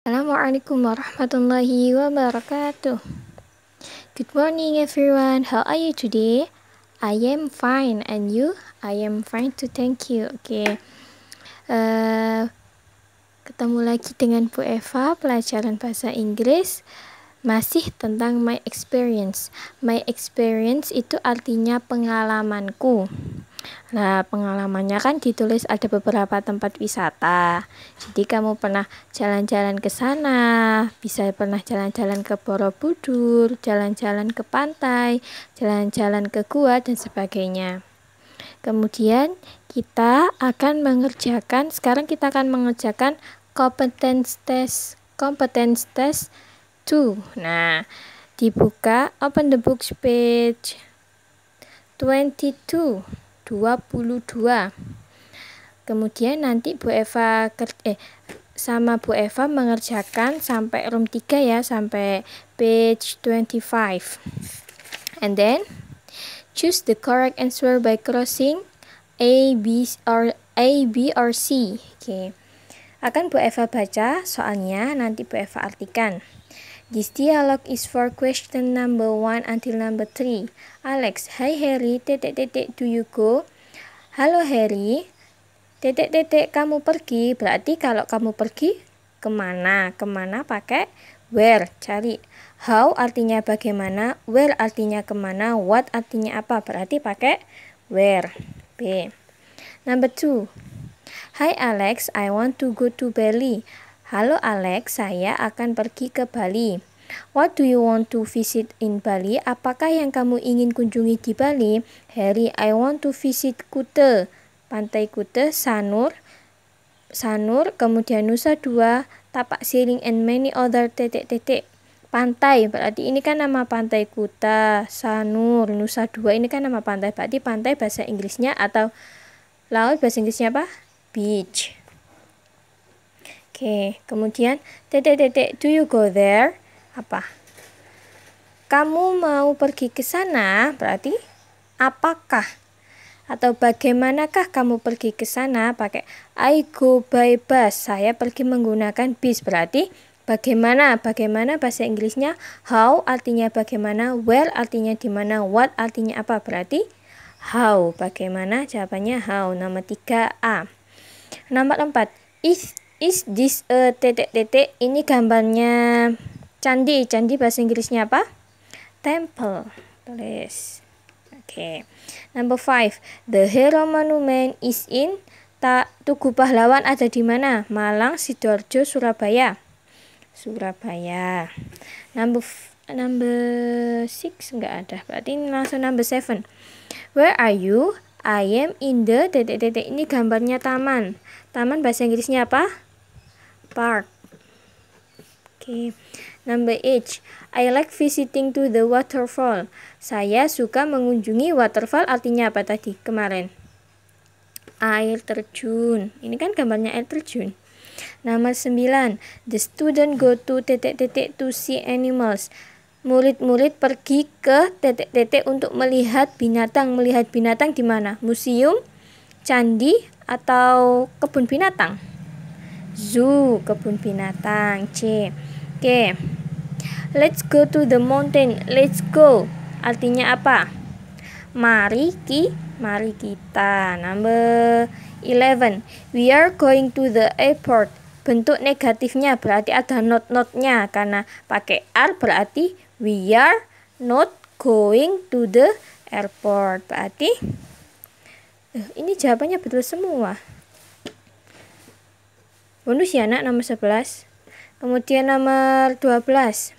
Assalamualaikum warahmatullahi wabarakatuh. Good morning everyone. How are you today? I am fine and you? I am fine too. Thank you. Oke. Okay. Uh, ketemu lagi dengan Bu Eva pelajaran bahasa Inggris masih tentang my experience. My experience itu artinya pengalamanku. Nah, pengalamannya kan ditulis ada beberapa tempat wisata. Jadi kamu pernah jalan-jalan ke sana, bisa pernah jalan-jalan ke Borobudur, jalan-jalan ke pantai, jalan-jalan ke gua dan sebagainya. Kemudian kita akan mengerjakan sekarang kita akan mengerjakan competence test competence test 2. Nah, dibuka open the book page 22. 22. Kemudian nanti Bu Eva eh sama Bu Eva mengerjakan sampai room 3 ya, sampai page 25. And then choose the correct answer by crossing A, B or A, B or C. Oke. Okay. Akan Bu Eva baca soalnya nanti Bu Eva artikan. This dialogue is for question number one until number three. Alex, hi Harry, tetek tetek do you go? Halo Harry, tetek tetek kamu pergi, berarti kalau kamu pergi kemana? Kemana pakai where, cari. How artinya bagaimana, where artinya kemana, what artinya apa, berarti pakai where. B. Number two. Hi Alex, I want to go to Bali. Halo Alex, saya akan pergi ke Bali. What do you want to visit in Bali? Apakah yang kamu ingin kunjungi di Bali? Harry, I want to visit Kuta, Pantai Kuta, Sanur, Sanur, kemudian Nusa Dua, Tapak Siring, and many other titik-titik pantai berarti ini kan nama pantai Kuta, Sanur, Nusa Dua ini kan nama pantai berarti pantai bahasa Inggrisnya atau laut bahasa Inggrisnya apa? Beach. Oke, kemudian titik-titik do you go there? Apa? Kamu mau pergi ke sana? Berarti apakah atau bagaimanakah kamu pergi ke sana? Pakai I go by bus. Saya pergi menggunakan bis. Berarti bagaimana? Bagaimana bahasa Inggrisnya? How artinya bagaimana, where artinya di mana, what artinya apa? Berarti how. Bagaimana? Jawabannya how. Nomor 3A. Nomor 4. Is Is this a titik-titik? Ini gambarnya candi. Candi bahasa Inggrisnya apa? Temple. Tulis. Oke. Okay. Number five. The Hero Monument is in tak Tugu Pahlawan ada di mana? Malang, Sidoarjo, Surabaya. Surabaya. Number number six enggak ada. Berarti langsung number seven. Where are you? I am in the titik-titik ini gambarnya taman. Taman bahasa Inggrisnya apa? park. Okay. Number H. I like visiting to the waterfall. Saya suka mengunjungi waterfall artinya apa tadi kemarin? Air terjun. Ini kan gambarnya air terjun. Nomor 9. The student go to titik-titik to see animals. Murid-murid pergi ke titik-titik untuk melihat binatang. Melihat binatang di mana? Museum, candi, atau kebun binatang? zoo kebun binatang C oke okay. let's go to the mountain let's go artinya apa mari ki mari kita number 11 we are going to the airport bentuk negatifnya berarti ada not notnya karena pakai are berarti we are not going to the airport berarti eh, ini jawabannya betul semua bonus ya anak nomor 11 kemudian nomor 12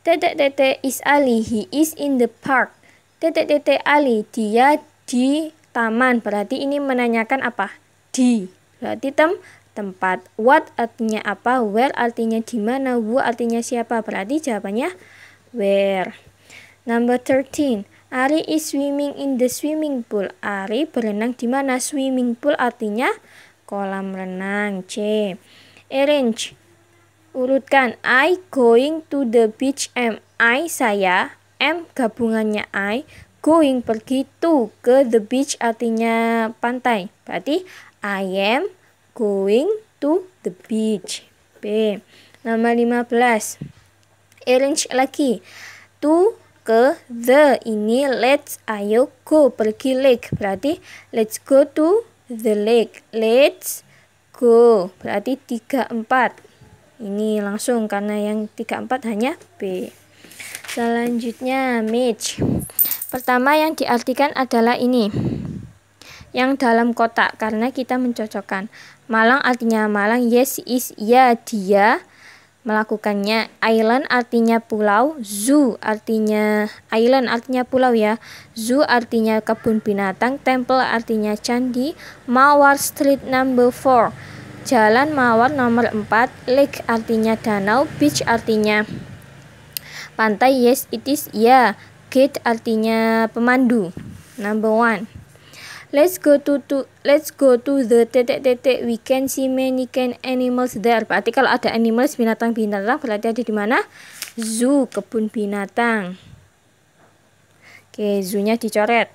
tete tete is Ali he is in the park tete tete Ali dia di taman berarti ini menanyakan apa di berarti tem tempat what artinya apa where artinya di mana who artinya siapa berarti jawabannya where number 13 Ari is swimming in the swimming pool Ari berenang di mana swimming pool artinya kolam renang. C. Arrange. Urutkan I going to the beach M. I saya, M gabungannya I, going pergi to ke the beach artinya pantai. Berarti I am going to the beach. B. Nama 15. Arrange lagi. To ke the ini let's ayo go pergi lake. Berarti let's go to the lake. Let's go. Berarti 3 4. Ini langsung karena yang 3 4 hanya B. Selanjutnya Mitch. Pertama yang diartikan adalah ini. Yang dalam kotak karena kita mencocokkan. Malang artinya Malang yes is ya dia melakukannya. Island artinya pulau, zoo artinya island artinya pulau ya. Zoo artinya kebun binatang, temple artinya candi, Mawar Street number 4. Jalan Mawar nomor 4, lake artinya danau, beach artinya pantai, yes it is ya. Yeah. Gate artinya pemandu. Number one Let's go to, to let's go to the titik titik we can see many can animals there. Berarti kalau ada animals binatang-binatang berarti ada di mana? Zoo, kebun binatang. Oke, zoo-nya dicoret.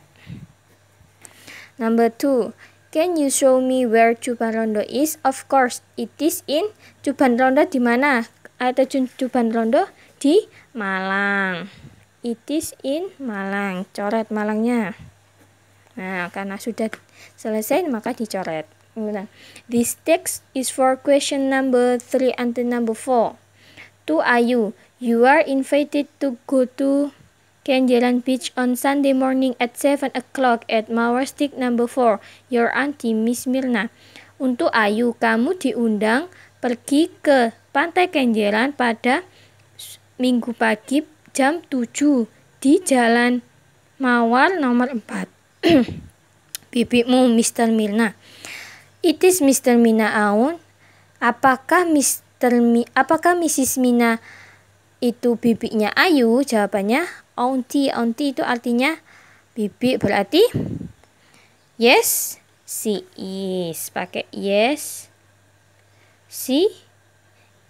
Number two, Can you show me where Cuban Rondo is? Of course, it is in Cuban Rondo di mana? Ada Cuban Rondo di Malang. It is in Malang. Coret Malangnya. Nah, karena sudah selesai maka dicoret. Nah, this text is for question number 3 until number 4. To Ayu, you are invited to go to Kenjeran Beach on Sunday morning at 7 o'clock at Mawar Stick number 4. Your auntie Miss Mirna. Untuk Ayu, kamu diundang pergi ke Pantai Kenjeran pada minggu pagi jam 7 di Jalan Mawar nomor 4. Bibimu, Mr. Milna. It is Mr. Mina Aun. Apakah Mr. Mi, apakah Mrs. Mina itu bibinya Ayu? Jawabannya, auntie. Auntie itu artinya bibi berarti yes, she is. Pakai yes, she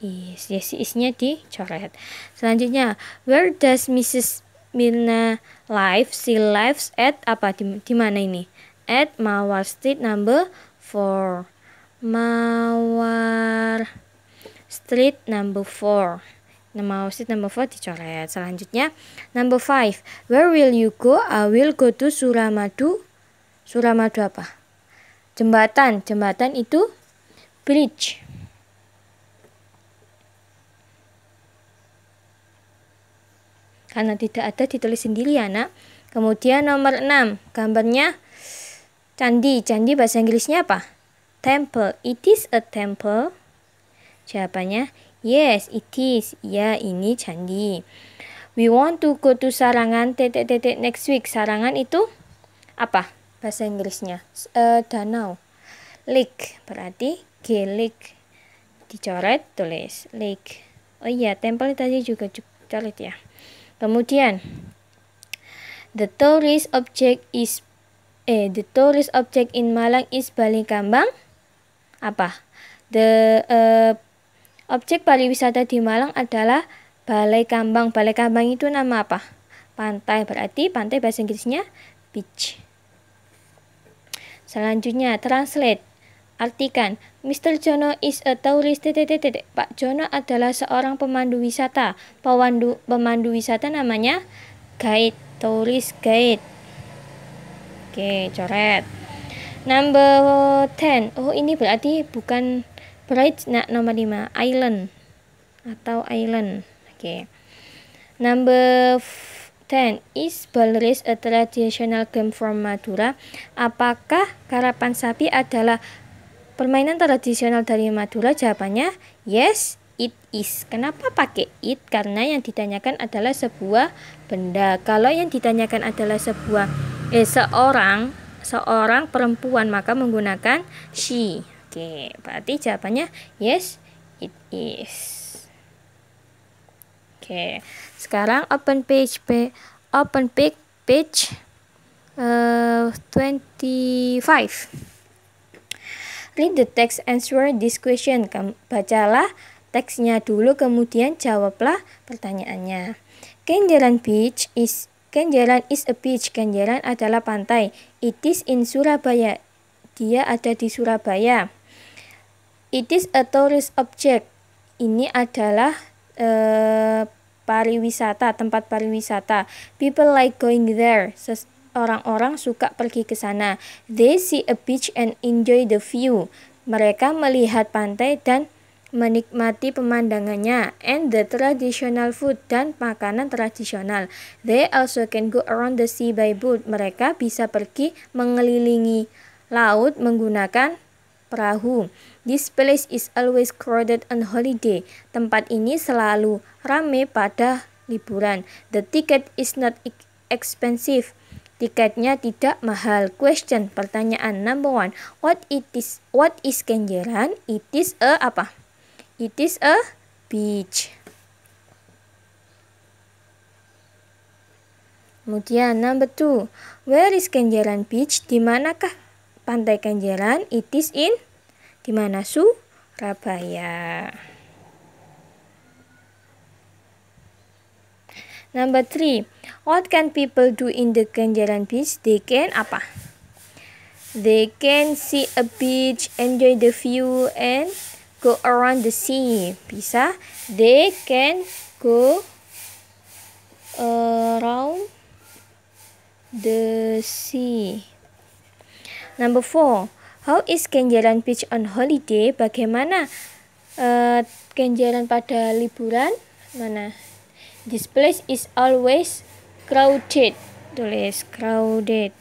is. Yes, she is-nya dicoret. Selanjutnya, where does Mrs. Mirna live si lives at apa di, di mana ini at Mawar Street number four Mawar Street number 4 nah, Mawar Street number 4 dicoret selanjutnya number five where will you go I will go to Suramadu Suramadu apa jembatan jembatan itu bridge Karena tidak ada ditulis sendiri ya nak. Kemudian nomor 6, gambarnya candi. Candi bahasa Inggrisnya apa? Temple. It is a temple. Jawabannya, yes, it is. Ya, ini candi. We want to go to Sarangan titik titik next week. Sarangan itu apa? Bahasa Inggrisnya uh, danau. Lake berarti gelik. Dicoret tulis lake. Oh iya, temple tadi juga coret ya. Kemudian the tourist object is eh the tourist object in Malang is Kambang apa? The uh, objek pariwisata di Malang adalah Balai Kambang. Balai Kambang itu nama apa? Pantai berarti pantai bahasa Inggrisnya beach. Selanjutnya translate Artikan, Mr. Jono is a tourist. Pak Jono adalah seorang pemandu wisata. Pemandu, pemandu wisata namanya guide, tourist guide. Oke, coret. Number 10. Oh, ini berarti bukan bridge. Nah, nomor 5, island atau island. Oke. Number 10. Is Balris a traditional game from Madura? Apakah karapan sapi adalah Permainan tradisional dari Madura jawabannya yes, it is. Kenapa pakai it? Karena yang ditanyakan adalah sebuah benda. Kalau yang ditanyakan adalah sebuah eh seorang, seorang perempuan maka menggunakan she. Oke, berarti jawabannya yes, it is. Oke. Sekarang open page B, open page page uh, 25 read the text answer this question. Bacalah teksnya dulu kemudian jawablah pertanyaannya. Kenjalan Beach is Kenjalan is a beach. Kenjalan adalah pantai. It is in Surabaya. Dia ada di Surabaya. It is a tourist object. Ini adalah uh, pariwisata, tempat pariwisata. People like going there. Ses orang-orang suka pergi ke sana. They see a beach and enjoy the view. Mereka melihat pantai dan menikmati pemandangannya and the traditional food dan makanan tradisional. They also can go around the sea by boat. Mereka bisa pergi mengelilingi laut menggunakan perahu. This place is always crowded on holiday. Tempat ini selalu ramai pada liburan. The ticket is not expensive. Tiketnya tidak mahal. Question, pertanyaan number one. What it is? What is Kenjeran? It is a apa? It is a beach. Kemudian number two. Where is Kenjeran Beach? Di manakah pantai Kenjeran? It is in di mana Surabaya. Number three, what can people do in the Kenjalan beach? They can apa? They can see a beach, enjoy the view, and go around the sea. Bisa, they can go around the sea. Number four, how is Kenjalan beach on holiday? Bagaimana uh, eh, Kenjaran pada liburan? Mana? This place is always crowded. Tulis crowded.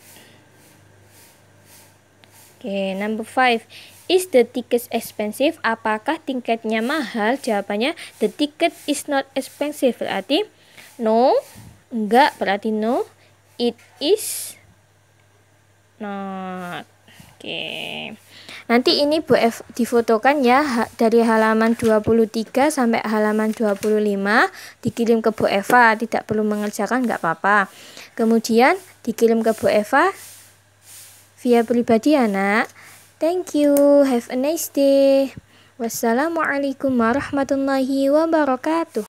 Oke, okay, number five. Is the ticket expensive? Apakah tiketnya mahal? Jawabannya, the ticket is not expensive. Berarti, no. Enggak, berarti no. It is not. Oke. Okay. Nanti ini Bu F difotokan ya dari halaman 23 sampai halaman 25 dikirim ke Bu Eva, tidak perlu mengerjakan nggak apa-apa. Kemudian dikirim ke Bu Eva via pribadi anak ya, Thank you, have a nice day. Wassalamualaikum warahmatullahi wabarakatuh.